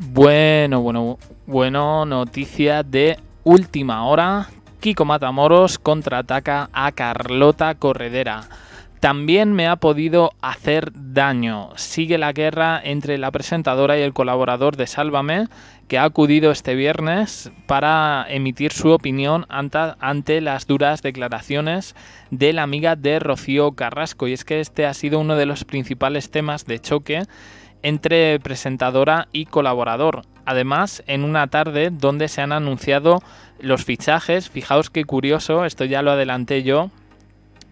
Bueno, bueno, bueno, noticia de última hora. Kiko Matamoros contraataca a Carlota Corredera. También me ha podido hacer daño. Sigue la guerra entre la presentadora y el colaborador de Sálvame, que ha acudido este viernes para emitir su opinión ante, ante, las duras declaraciones de la amiga de Rocío Carrasco. Y es que este ha sido uno de los principales temas de choque entre presentadora y colaborador. Además, en una tarde donde se han anunciado los fichajes, fijaos qué curioso, esto ya lo adelanté yo,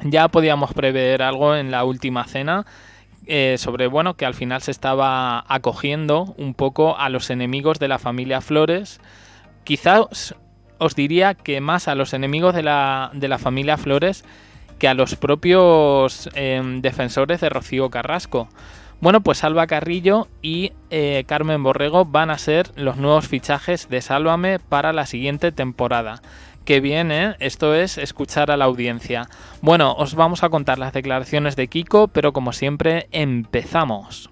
ya podíamos prever algo en la última cena eh, sobre, bueno, que al final se estaba acogiendo un poco a los enemigos de la familia Flores. Quizás os diría que más a los enemigos de la, familia Flores que a los propios em, defensores de Rocío Carrasco. Bueno, pues Alba Carrillo y eh, Carmen Borrego van a ser los nuevos fichajes de Sálvame para la siguiente temporada. Qué bien, ¿eh? Esto es escuchar a la audiencia. Bueno, os vamos a contar las declaraciones de Kiko, pero como siempre, empezamos.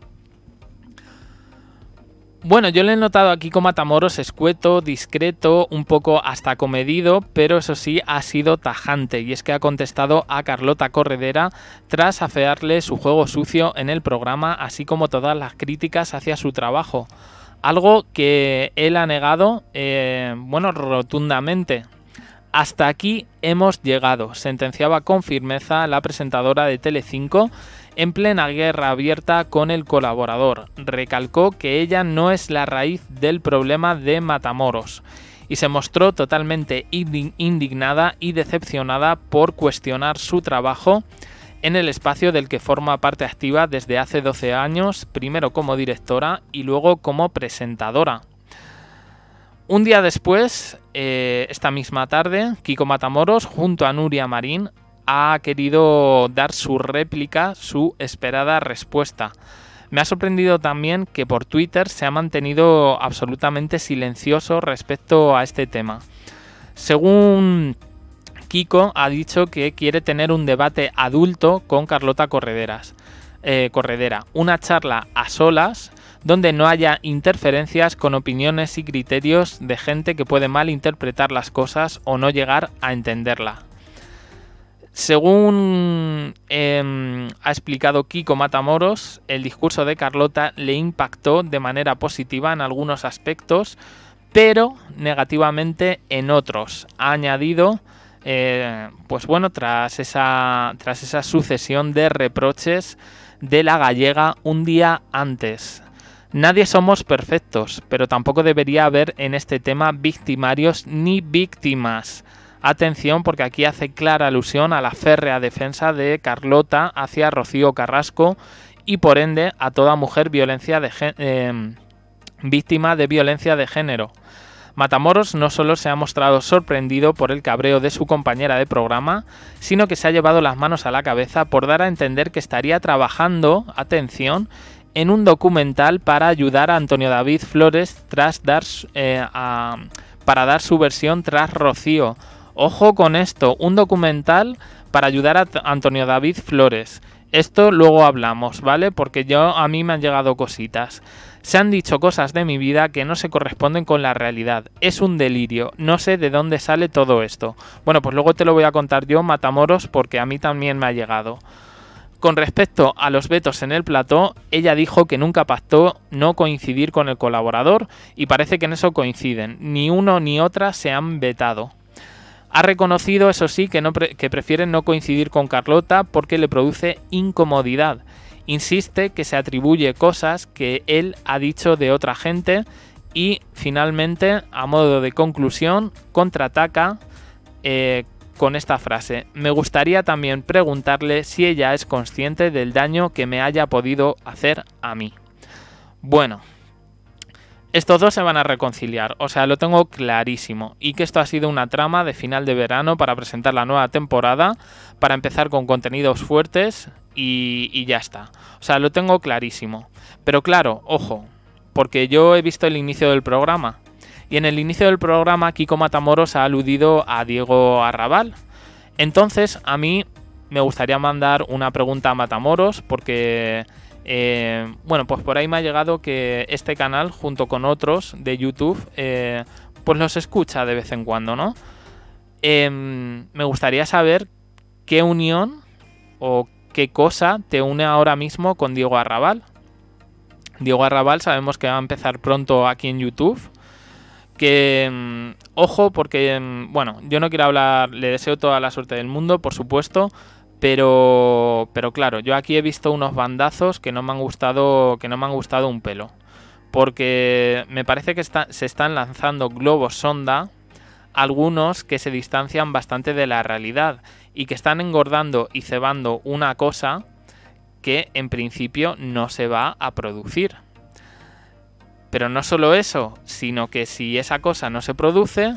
Bueno, yo le he notado aquí con Matamoros escueto, discreto, un poco hasta comedido, pero eso sí ha sido tajante y es que ha contestado a Carlota Corredera tras afearle su juego sucio en el programa, así como todas las críticas hacia su trabajo. Algo que él ha negado, eh, bueno, rotundamente. Hasta aquí hemos llegado, sentenciaba con firmeza la presentadora de Telecinco en plena guerra abierta con el colaborador. Recalcó que ella no es la raíz del problema de Matamoros y se mostró totalmente indignada y decepcionada por cuestionar su trabajo en el espacio del que forma parte activa desde hace 12 años, primero como directora y luego como presentadora. Un día después, eh, esta misma tarde, Kiko Matamoros, junto a Nuria Marín, ha querido dar su réplica, su esperada respuesta. Me ha sorprendido también que por Twitter se ha mantenido absolutamente silencioso respecto a este tema. Según Kiko, ha dicho que quiere tener un debate adulto con Carlota Correderas, eh, Corredera, una charla a solas donde no haya interferencias con opiniones y criterios de gente que puede malinterpretar las cosas o no llegar a entenderla. Según em, ha explicado Kiko Matamoros, el discurso de Carlota le impactó de manera positiva en algunos aspectos, pero negativamente en otros. Ha añadido, eh, pues bueno, tras esa, tras esa sucesión de reproches de la gallega un día antes. Nadie somos perfectos, pero tampoco debería haber en este tema victimarios ni víctimas Atención porque aquí hace clara alusión a la férrea defensa de Carlota hacia Rocío Carrasco y por ende a toda mujer violencia de eh, víctima de violencia de género. Matamoros no solo se ha mostrado sorprendido por el cabreo de su compañera de programa, sino que se ha llevado las manos a la cabeza por dar a entender que estaría trabajando, atención, en un documental para ayudar a Antonio David Flores tras eh, para dar su versión tras Rocío, Ojo con esto, un documental para ayudar a Antonio David Flores. Esto luego hablamos, ¿vale? Porque yo a mí me han llegado cositas. Se han dicho cosas de mi vida que no se corresponden con la realidad. Es un delirio. No sé de dónde sale todo esto. Bueno, pues luego te lo voy a contar yo, Matamoros, porque a mí también me ha llegado. Con respecto a los vetos en el plató, ella dijo que nunca pactó no coincidir con el colaborador y parece que en eso coinciden. Ni uno ni otra se han vetado. Ha reconocido, eso sí, que, no prefiere no coincidir con Carlota porque le produce incomodidad. Insiste que se atribuye cosas que él ha dicho de otra gente y finalmente, a modo de conclusión, contraataca eh, con esta frase. Me gustaría también preguntarle si ella es consciente del daño que me haya podido hacer a mí. Bueno, estos dos se van a reconciliar, o sea, lo tengo clarísimo. Y que esto ha sido una trama de final de verano para presentar la nueva temporada, para empezar con contenidos fuertes y, ya está. O sea, lo tengo clarísimo. Pero claro, ojo, porque yo he visto el inicio del programa. Y en el inicio del programa Kiko Matamoros ha aludido a Diego Arrabal. Entonces, a mí me gustaría mandar una pregunta a Matamoros porque eh, bueno, pues por ahí me ha llegado que este canal, junto con otros de YouTube, eh, pues los escucha de vez en cuando, ¿no? Em, me gustaría saber qué unión o qué cosa te une ahora mismo con Diego Arrabal. Diego Arrabal sabemos que va a empezar pronto aquí en YouTube. Que, em, ojo, porque, em, bueno, yo no quiero hablar, le deseo toda la suerte del mundo, por supuesto pero, claro, yo aquí he visto unos bandazos que no me han gustado, que no me han gustado un pelo. Porque me parece que se están lanzando globos sonda, algunos que se distancian bastante de la realidad y que están engordando y cebando una cosa que en principio no se va a producir. Pero no solo eso, sino que si esa cosa no se produce,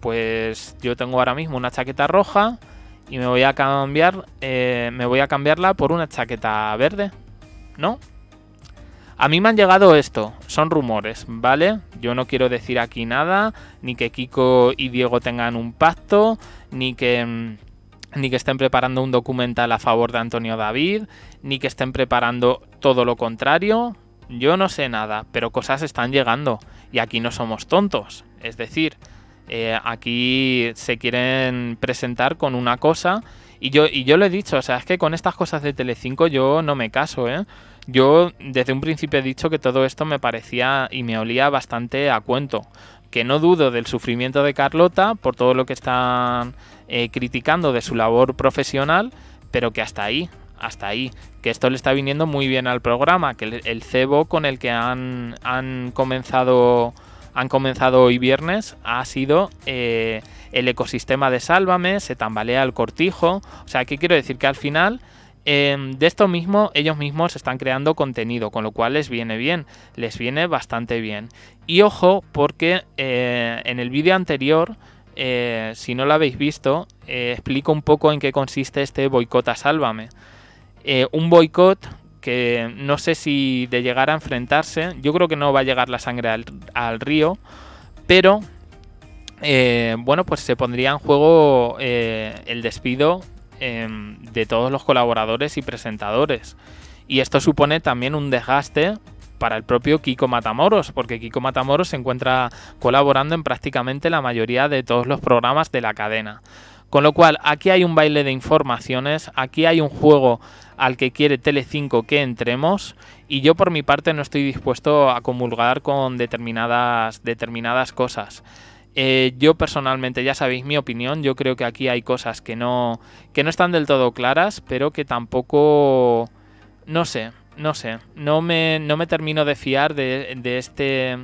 pues yo tengo ahora mismo una chaqueta roja, y me voy a cambiar, eh, me voy a cambiarla por una chaqueta verde, ¿no? A mí me han llegado esto, son rumores, ¿vale? Yo no quiero decir aquí nada, ni que Kiko y Diego tengan un pacto, ni que mm, ni que estén preparando un documental a favor de Antonio David, ni que estén preparando todo lo contrario. Yo no sé nada, pero cosas están llegando y aquí no somos tontos. Es decir, eh, aquí se quieren presentar con una cosa. Y yo, y yo lo he dicho, o sea, es que con estas cosas de Tele5 yo no me caso, ¿eh? Yo desde un principio he dicho que todo esto me parecía y me olía bastante a cuento. Que no dudo del sufrimiento de Carlota por todo lo que están eh, criticando de su labor profesional, pero que hasta ahí, hasta ahí. Que esto le está viniendo muy bien al programa, que el, el cebo con el que han, han comenzado han comenzado hoy viernes ha sido eh, el ecosistema de Sálvame, se tambalea el cortijo. O sea, que quiero decir? Que al final... Em, de esto mismo, ellos mismos están creando contenido, con lo cual les viene bien, les viene bastante bien. Y ojo, porque eh, en el vídeo anterior, eh, si no lo habéis visto, explico un poco en qué consiste este boicot a Sálvame. un boicot que no sé si de llegar a enfrentarse, yo creo que no va a llegar la sangre al, río, pero eh, bueno, pues se pondría en juego eh, el despido em, de todos los colaboradores y presentadores. Y esto supone también un desgaste para el propio Kiko Matamoros, porque Kiko Matamoros se encuentra colaborando en prácticamente la mayoría de todos los programas de la cadena. Con lo cual, aquí hay un baile de informaciones, aquí hay un juego al que quiere Telecinco que entremos y yo por mi parte no estoy dispuesto a comulgar con determinadas, determinadas cosas. Eh, yo personalmente, ya sabéis mi opinión, yo creo que aquí hay cosas que no, que no están del todo claras, pero que tampoco... no sé, no sé, no me, no me termino de fiar de, de este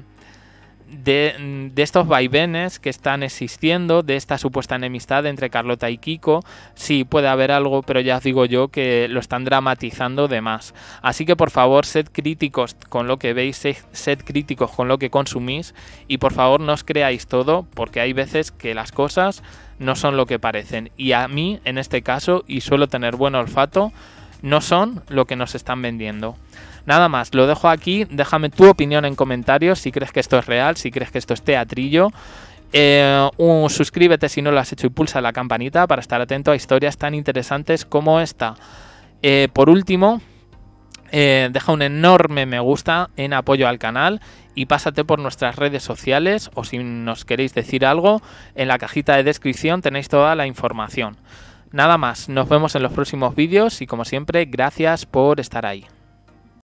Mm, de, estos vaivenes que están existiendo, de esta supuesta enemistad entre Carlota y Kiko. Sí, puede haber algo, pero ya os digo yo que lo están dramatizando de más. Así que por favor, sed críticos con lo que veis, sed críticos con lo que consumís y por favor no os creáis todo, porque hay veces que las cosas no son lo que parecen. Y a mí, en este caso, y suelo tener buen olfato, no son lo que nos están vendiendo. Nada más, lo dejo aquí, déjame tu opinión en comentarios si crees que esto es real, si crees que esto es teatrillo. Eh, suscríbete si no lo has hecho y pulsa la campanita para estar atento a historias tan interesantes como esta. Eh, por último, eh, deja un enorme me gusta en apoyo al canal y pásate por nuestras redes sociales o si nos queréis decir algo, en la cajita de descripción tenéis toda la información. Nada más, nos vemos en los próximos vídeos y como siempre, gracias por estar ahí.